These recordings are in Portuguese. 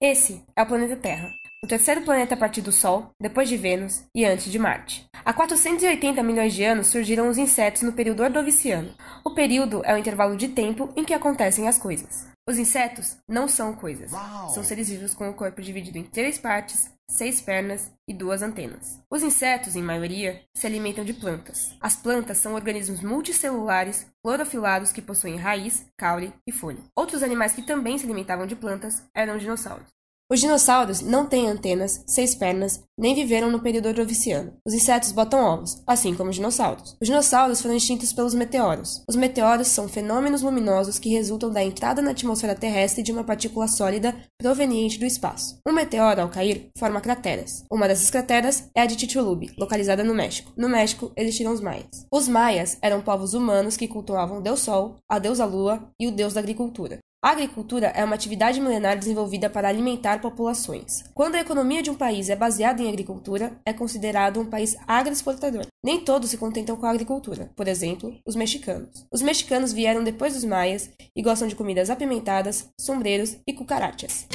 Esse é o planeta Terra, o terceiro planeta a partir do Sol, depois de Vênus e antes de Marte. Há 480 milhões de anos surgiram os insetos no período Ordoviciano. O período é o intervalo de tempo em que acontecem as coisas. Os insetos não são coisas. Uau. São seres vivos com o corpo dividido em três partes, seis pernas e duas antenas. Os insetos, em maioria, se alimentam de plantas. As plantas são organismos multicelulares, clorofilados que possuem raiz, caule e folha. Outros animais que também se alimentavam de plantas eram dinossauros. Os dinossauros não têm antenas, seis pernas, nem viveram no período Ordoviciano. Os insetos botam ovos, assim como os dinossauros. Os dinossauros foram extintos pelos meteoros. Os meteoros são fenômenos luminosos que resultam da entrada na atmosfera terrestre de uma partícula sólida proveniente do espaço. Um meteoro, ao cair, forma crateras. Uma dessas crateras é a de Chicxulub, localizada no México. No México, existiram os maias. Os maias eram povos humanos que cultuavam o deus Sol, a deusa Lua e o deus da agricultura. A agricultura é uma atividade milenar desenvolvida para alimentar populações. Quando a economia de um país é baseada em agricultura, é considerado um país agroexportador. Nem todos se contentam com a agricultura, por exemplo, os mexicanos. Os mexicanos vieram depois dos maias e gostam de comidas apimentadas, sombreros e cucarachas.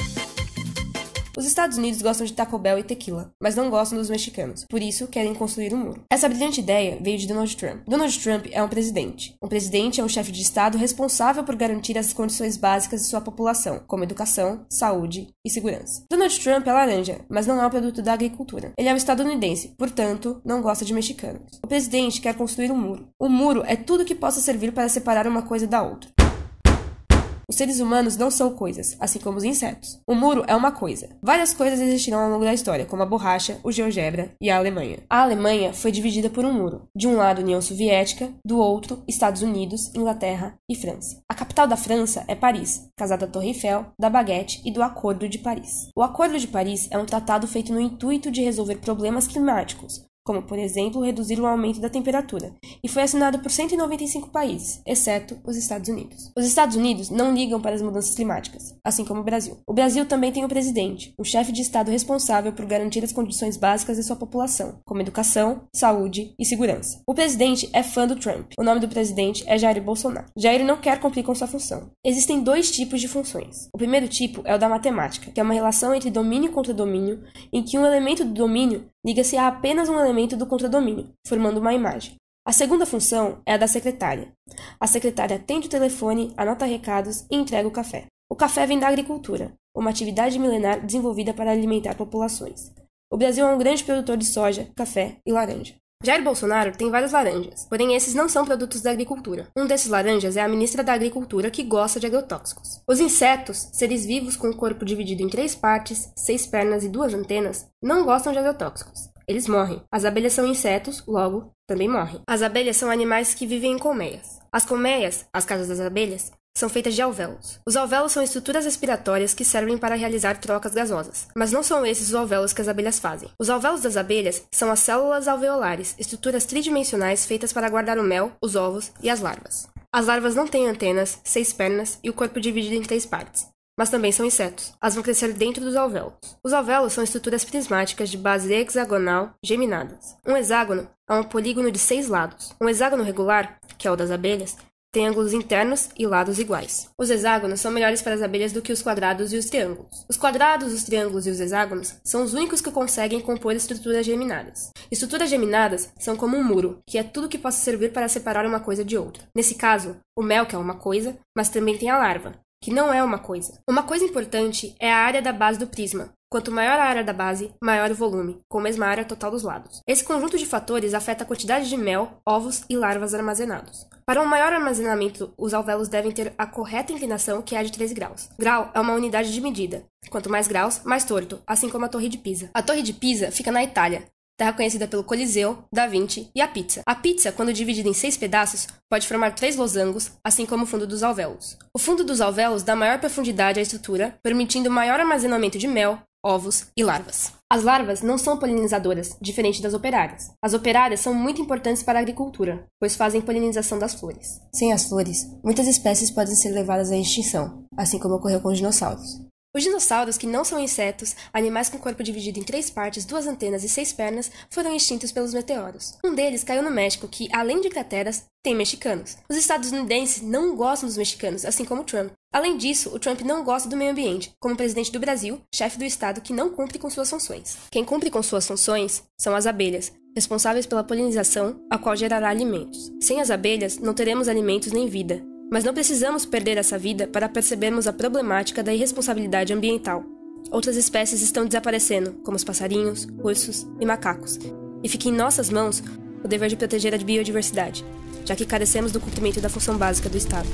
Os Estados Unidos gostam de Taco Bell e tequila, mas não gostam dos mexicanos. Por isso, querem construir um muro. Essa brilhante ideia veio de Donald Trump. Donald Trump é um presidente. Um presidente é um chefe de Estado responsável por garantir as condições básicas de sua população, como educação, saúde e segurança. Donald Trump é laranja, mas não é um produto da agricultura. Ele é um estadunidense, portanto, não gosta de mexicanos. O presidente quer construir um muro. O muro é tudo que possa servir para separar uma coisa da outra. Os seres humanos não são coisas, assim como os insetos. O muro é uma coisa. Várias coisas existiram ao longo da história, como a borracha, o GeoGebra e a Alemanha. A Alemanha foi dividida por um muro. De um lado, União Soviética, do outro, Estados Unidos, Inglaterra e França. A capital da França é Paris, casada da Torre Eiffel, da Baguette e do Acordo de Paris. O Acordo de Paris é um tratado feito no intuito de resolver problemas climáticos, como, por exemplo, reduzir o aumento da temperatura, e foi assinado por 195 países, exceto os Estados Unidos. Os Estados Unidos não ligam para as mudanças climáticas, assim como o Brasil. O Brasil também tem o um presidente, um chefe de Estado responsável por garantir as condições básicas de sua população, como educação, saúde e segurança. O presidente é fã do Trump. O nome do presidente é Jair Bolsonaro. Jair não quer cumprir com sua função. Existem dois tipos de funções. O primeiro tipo é o da matemática, que é uma relação entre domínio contra domínio, em que um elemento do domínio liga-se a apenas um elemento do contradomínio formando uma imagem. A segunda função é a da secretária. A secretária atende o telefone, anota recados e entrega o café. O café vem da agricultura, uma atividade milenar desenvolvida para alimentar populações. O Brasil é um grande produtor de soja, café e laranja. Jair Bolsonaro tem várias laranjas, porém esses não são produtos da agricultura. Um desses laranjas é a ministra da Agricultura que gosta de agrotóxicos. Os insetos, seres vivos com o corpo dividido em três partes, seis pernas e duas antenas, não gostam de agrotóxicos eles morrem. As abelhas são insetos, logo, também morrem. As abelhas são animais que vivem em colmeias. As colmeias, as casas das abelhas, são feitas de alvéolos. Os alvéolos são estruturas respiratórias que servem para realizar trocas gasosas, mas não são esses os alvéolos que as abelhas fazem. Os alvéolos das abelhas são as células alveolares, estruturas tridimensionais feitas para guardar o mel, os ovos e as larvas. As larvas não têm antenas, seis pernas e o corpo dividido em três partes mas também são insetos. As vão crescer dentro dos alvéolos. Os alvéolos são estruturas prismáticas de base hexagonal geminadas. Um hexágono é um polígono de seis lados. Um hexágono regular, que é o das abelhas, tem ângulos internos e lados iguais. Os hexágonos são melhores para as abelhas do que os quadrados e os triângulos. Os quadrados, os triângulos e os hexágonos são os únicos que conseguem compor estruturas geminadas. Estruturas geminadas são como um muro, que é tudo que possa servir para separar uma coisa de outra. Nesse caso, o mel que é uma coisa, mas também tem a larva, que não é uma coisa. Uma coisa importante é a área da base do prisma. Quanto maior a área da base, maior o volume, com a mesma área total dos lados. Esse conjunto de fatores afeta a quantidade de mel, ovos e larvas armazenados. Para um maior armazenamento, os alvéolos devem ter a correta inclinação, que é a de 3 graus. Grau é uma unidade de medida. Quanto mais graus, mais torto, assim como a Torre de Pisa. A Torre de Pisa fica na Itália, terra reconhecida pelo Coliseu, Da Vinci e a pizza. A pizza, quando dividida em seis pedaços, pode formar três losangos, assim como o fundo dos alvéolos. O fundo dos alvéolos dá maior profundidade à estrutura, permitindo maior armazenamento de mel, ovos e larvas. As larvas não são polinizadoras, diferente das operárias. As operárias são muito importantes para a agricultura, pois fazem polinização das flores. Sem as flores, muitas espécies podem ser levadas à extinção, assim como ocorreu com os dinossauros. Os dinossauros, que não são insetos, animais com corpo dividido em três partes, duas antenas e seis pernas, foram extintos pelos meteoros. Um deles caiu no México, que, além de crateras, tem mexicanos. Os estadunidenses não gostam dos mexicanos, assim como Trump. Além disso, o Trump não gosta do meio ambiente, como presidente do Brasil, chefe do Estado que não cumpre com suas funções. Quem cumpre com suas funções são as abelhas, responsáveis pela polinização, a qual gerará alimentos. Sem as abelhas, não teremos alimentos nem vida. Mas não precisamos perder essa vida para percebermos a problemática da irresponsabilidade ambiental. Outras espécies estão desaparecendo, como os passarinhos, ursos e macacos, e fica em nossas mãos o dever de proteger a biodiversidade, já que carecemos do cumprimento da função básica do Estado.